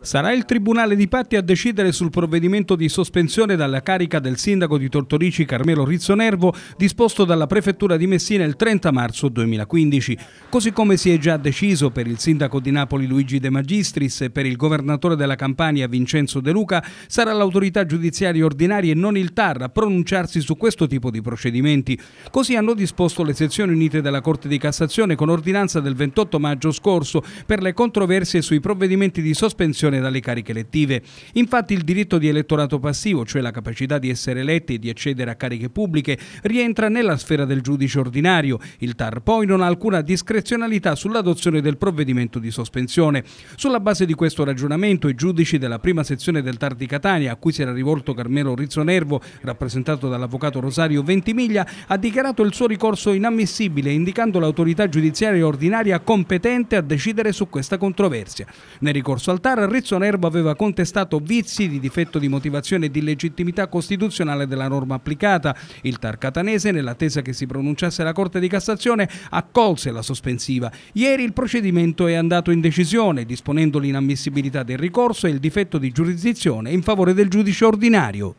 Sarà il Tribunale di Patti a decidere sul provvedimento di sospensione dalla carica del sindaco di Tortorici Carmelo Rizzonervo disposto dalla Prefettura di Messina il 30 marzo 2015, così come si è già deciso per il sindaco di Napoli Luigi De Magistris e per il governatore della Campania Vincenzo De Luca, sarà l'autorità giudiziaria ordinaria e non il TAR a pronunciarsi su questo tipo di procedimenti. Così hanno disposto le sezioni unite della Corte di Cassazione con ordinanza del 28 maggio scorso per le controversie sui provvedimenti di sospensione sospensione dalle cariche elettive. Infatti il diritto di elettorato passivo, cioè la capacità di essere eletti e di accedere a cariche pubbliche, rientra nella sfera del giudice ordinario. Il TAR poi non ha alcuna discrezionalità sull'adozione del provvedimento di sospensione. Sulla base di questo ragionamento i giudici della prima sezione del TAR di Catania, a cui si era rivolto Carmelo Rizzonervo, rappresentato dall'avvocato Rosario Ventimiglia, ha dichiarato il suo ricorso inammissibile indicando l'autorità giudiziaria ordinaria competente a decidere su questa controversia. Nel ricorso al TAR TAR Rizzo Nervo aveva contestato vizi di difetto di motivazione e di legittimità costituzionale della norma applicata. Il TAR catanese, nell'attesa che si pronunciasse la Corte di Cassazione, accolse la sospensiva. Ieri il procedimento è andato in decisione, disponendo l'inammissibilità del ricorso e il difetto di giurisdizione in favore del giudice ordinario.